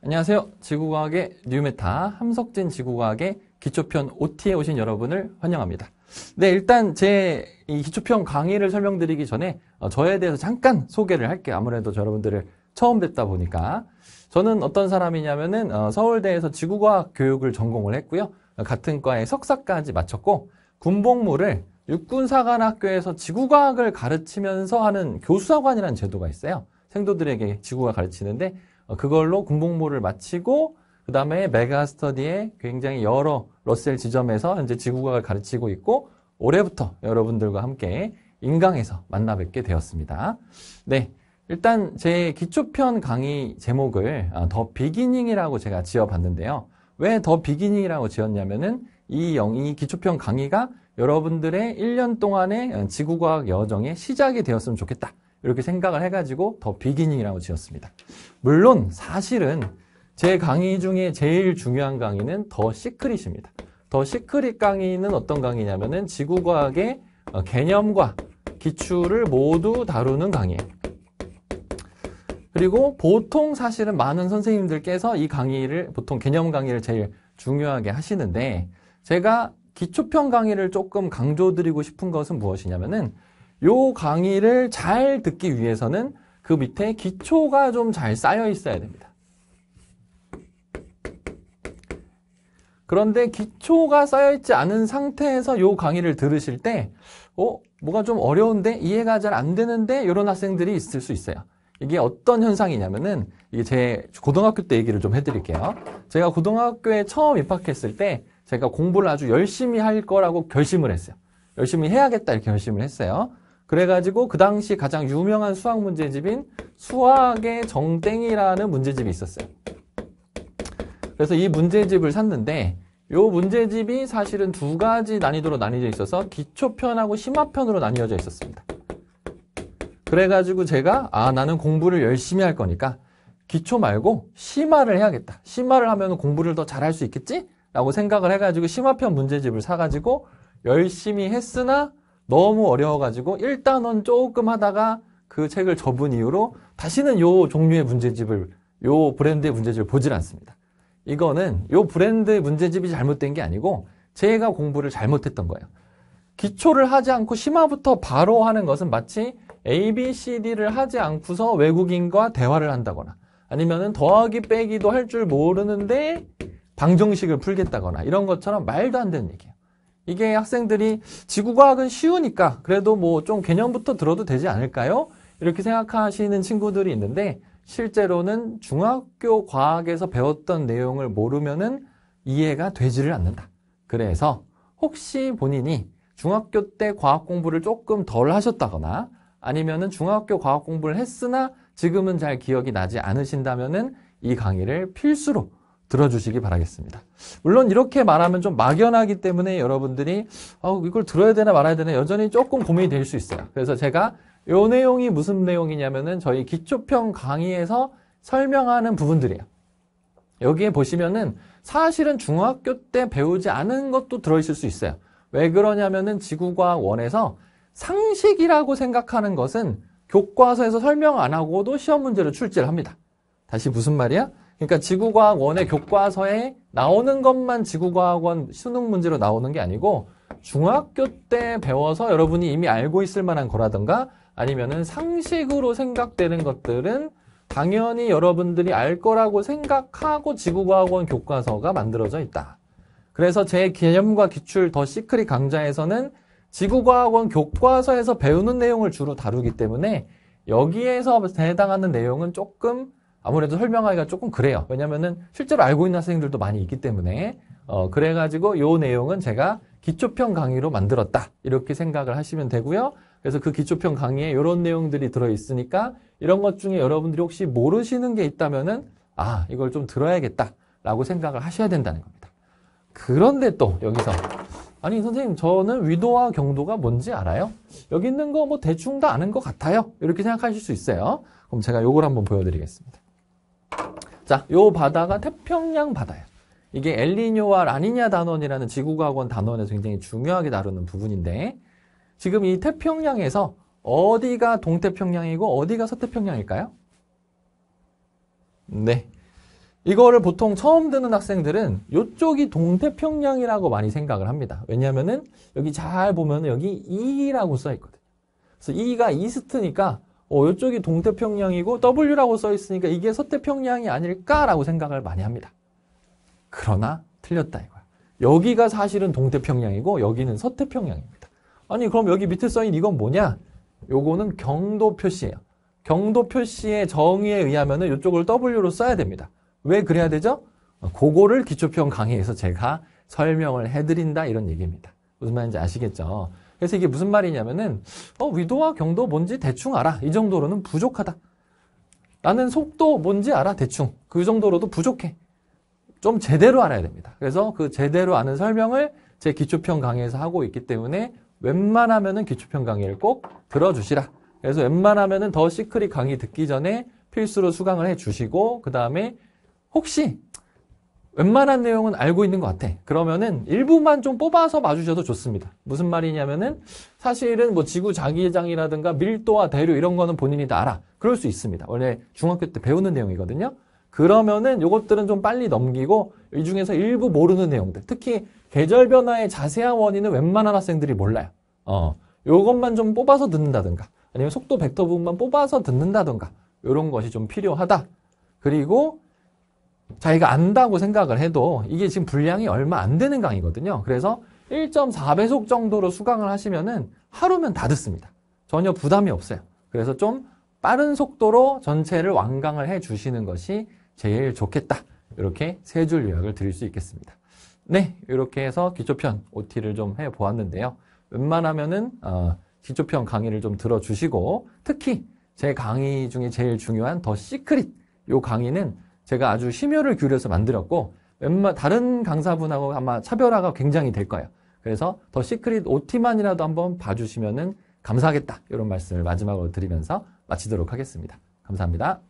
안녕하세요. 지구과학의 뉴메타 함석진 지구과학의 기초편 OT에 오신 여러분을 환영합니다. 네, 일단 제 이 기초편 강의를 설명드리기 전에 어, 저에 대해서 잠깐 소개를 할게요. 아무래도 여러분들을 처음 뵙다 보니까 저는 어떤 사람이냐면은 어, 서울대에서 지구과학 교육을 전공을 했고요. 같은 과에 석사까지 마쳤고 군복무를 육군사관학교에서 지구과학을 가르치면서 하는 교수사관이라는 제도가 있어요. 생도들에게 지구과학 가르치는데 어, 그걸로 군복무를 마치고 그 다음에 메가스터디에 굉장히 여러 러셀 지점에서 현재 지구과학을 가르치고 있고 올해부터 여러분들과 함께 인강에서 만나 뵙게 되었습니다. 네. 일단 제 기초편 강의 제목을 아, 더 비기닝이라고 제가 지어봤는데요. 왜 더 비기닝이라고 지었냐면은 이 영이 기초편 강의가 여러분들의 1년 동안의 지구과학 여정의 시작이 되었으면 좋겠다. 이렇게 생각을 해가지고 더 비기닝이라고 지었습니다. 물론 사실은 제 강의 중에 제일 중요한 강의는 더 시크릿입니다. 더 시크릿 강의는 어떤 강의냐면은 지구과학의 어, 개념과 기출을 모두 다루는 강의예요. 그리고 보통 사실은 많은 선생님들께서 이 강의를 보통 개념 강의를 제일 중요하게 하시는데 제가 기초편 강의를 조금 강조드리고 싶은 것은 무엇이냐면은 요 강의를 잘 듣기 위해서는 그 밑에 기초가 좀 잘 쌓여 있어야 됩니다. 그런데 기초가 쌓여 있지 않은 상태에서 요 강의를 들으실 때 어? 뭐가 좀 어려운데? 이해가 잘 안 되는데? 이런 학생들이 있을 수 있어요. 이게 어떤 현상이냐면은 이게 제 고등학교 때 얘기를 좀 해드릴게요. 제가 고등학교에 처음 입학했을 때 제가 공부를 아주 열심히 할 거라고 결심을 했어요. 열심히 해야겠다 이렇게 결심을 했어요. 그래가지고 그 당시 가장 유명한 수학 문제집인 수학의 정땡이라는 문제집이 있었어요. 그래서 이 문제집을 샀는데 이 문제집이 사실은 두 가지 난이도로 나뉘어 있어서 기초편하고 심화편으로 나뉘어져 있었습니다. 그래가지고 제가 아 나는 공부를 열심히 할 거니까 기초 말고 심화를 해야겠다. 심화를 하면 공부를 더 잘할 수 있겠지? 라고 생각을 해가지고 심화편 문제집을 사가지고 열심히 했으나 너무 어려워가지고 1단원 조금 하다가 그 책을 접은 이후로 다시는 요 종류의 문제집을 요 브랜드의 문제집을 보질 않습니다. 이거는 요 브랜드의 문제집이 잘못된 게 아니고 제가 공부를 잘못했던 거예요. 기초를 하지 않고 심화부터 바로 하는 것은 마치 A, B, C, D를 하지 않고서 외국인과 대화를 한다거나 아니면은 더하기 빼기도 할 줄 모르는데 방정식을 풀겠다거나 이런 것처럼 말도 안 되는 얘기예요. 이게 학생들이 지구과학은 쉬우니까 그래도 뭐 좀 개념부터 들어도 되지 않을까요? 이렇게 생각하시는 친구들이 있는데 실제로는 중학교 과학에서 배웠던 내용을 모르면은 이해가 되지를 않는다. 그래서 혹시 본인이 중학교 때 과학 공부를 조금 덜 하셨다거나 아니면은 중학교 과학 공부를 했으나 지금은 잘 기억이 나지 않으신다면은 이 강의를 필수로 들어주시기 바라겠습니다. 물론 이렇게 말하면 좀 막연하기 때문에 여러분들이 어, 이걸 들어야 되나 말아야 되나 여전히 조금 고민이 될 수 있어요. 그래서 제가 이 내용이 무슨 내용이냐면은 저희 기초평 강의에서 설명하는 부분들이에요. 여기에 보시면은 사실은 중학교 때 배우지 않은 것도 들어있을 수 있어요. 왜 그러냐면은 지구과학 원에서 상식이라고 생각하는 것은 교과서에서 설명 안 하고도 시험 문제를 출제를 합니다. 다시 무슨 말이야? 그러니까 지구과학원의 교과서에 나오는 것만 지구과학원 수능 문제로 나오는 게 아니고 중학교 때 배워서 여러분이 이미 알고 있을 만한 거라든가 아니면은 상식으로 생각되는 것들은 당연히 여러분들이 알 거라고 생각하고 지구과학원 교과서가 만들어져 있다. 그래서 제 개념과 기출 더 시크릿 강좌에서는 지구과학원 교과서에서 배우는 내용을 주로 다루기 때문에 여기에서 해당하는 내용은 조금 아무래도 설명하기가 조금 그래요. 왜냐면은 실제로 알고 있는 학생들도 많이 있기 때문에 어 그래가지고 요 내용은 제가 기초편 강의로 만들었다 이렇게 생각을 하시면 되고요. 그래서 그 기초편 강의에 이런 내용들이 들어 있으니까 이런 것 중에 여러분들이 혹시 모르시는 게 있다면은 아 이걸 좀 들어야겠다라고 생각을 하셔야 된다는 겁니다. 그런데 또 여기서 아니 선생님 저는 위도와 경도가 뭔지 알아요? 여기 있는 거 뭐 대충 다 아는 것 같아요. 이렇게 생각하실 수 있어요. 그럼 제가 요걸 한번 보여드리겠습니다. 자, 요 바다가 태평양 바다예요. 이게 엘리뇨와 라니냐 단원이라는 지구과학원 단원에서 굉장히 중요하게 다루는 부분인데 지금 이 태평양에서 어디가 동태평양이고 어디가 서태평양일까요? 네. 이거를 보통 처음 듣는 학생들은 이쪽이 동태평양이라고 많이 생각을 합니다. 왜냐면은 여기 잘 보면 여기 E라고 써 있거든요. 그래서 E가 이스트니까 어, 이쪽이 동태평양이고 W라고 써 있으니까 이게 서태평양이 아닐까라고 생각을 많이 합니다. 그러나 틀렸다 이거야. 여기가 사실은 동태평양이고 여기는 서태평양입니다. 아니 그럼 여기 밑에 써 있는 이건 뭐냐? 요거는 경도 표시예요. 경도 표시의 정의에 의하면 은 이쪽을 W로 써야 됩니다. 왜 그래야 되죠? 그거를 기초평 강의에서 제가 설명을 해드린다 이런 얘기입니다. 무슨 말인지 아시겠죠? 그래서 이게 무슨 말이냐면은 어, 위도와 경도 뭔지 대충 알아. 이 정도로는 부족하다. 나는 속도 뭔지 알아. 대충. 그 정도로도 부족해. 좀 제대로 알아야 됩니다. 그래서 그 제대로 아는 설명을 제 기초편 강의에서 하고 있기 때문에 웬만하면은 기초편 강의를 꼭 들어주시라. 그래서 웬만하면은 더 시크릿 강의 듣기 전에 필수로 수강을 해주시고 그 다음에 혹시 웬만한 내용은 알고 있는 것 같아. 그러면은 일부만 좀 뽑아서 봐주셔도 좋습니다. 무슨 말이냐면은 사실은 뭐 지구 자기장이라든가 밀도와 대류 이런 거는 본인이 다 알아. 그럴 수 있습니다. 원래 중학교 때 배우는 내용이거든요. 그러면은 이것들은 좀 빨리 넘기고 이 중에서 일부 모르는 내용들, 특히 계절 변화의 자세한 원인은 웬만한 학생들이 몰라요. 어, 요것만 좀 뽑아서 듣는다든가 아니면 속도 벡터 부분만 뽑아서 듣는다든가 이런 것이 좀 필요하다. 그리고 자기가 안다고 생각을 해도 이게 지금 분량이 얼마 안 되는 강의거든요. 그래서 1.4배속 정도로 수강을 하시면은 하루면 다 듣습니다. 전혀 부담이 없어요. 그래서 좀 빠른 속도로 전체를 완강을 해 주시는 것이 제일 좋겠다. 이렇게 세 줄 요약을 드릴 수 있겠습니다. 네, 이렇게 해서 기초편 OT를 좀 해 보았는데요. 웬만하면은 어, 기초편 강의를 좀 들어주시고 특히 제 강의 중에 제일 중요한 더 시크릿 요 강의는 제가 아주 심혈을 기울여서 만들었고 웬만 다른 강사분하고 아마 차별화가 굉장히 될 거예요. 그래서 더 시크릿 OT만이라도 한번 봐주시면은 감사하겠다 이런 말씀을 마지막으로 드리면서 마치도록 하겠습니다. 감사합니다.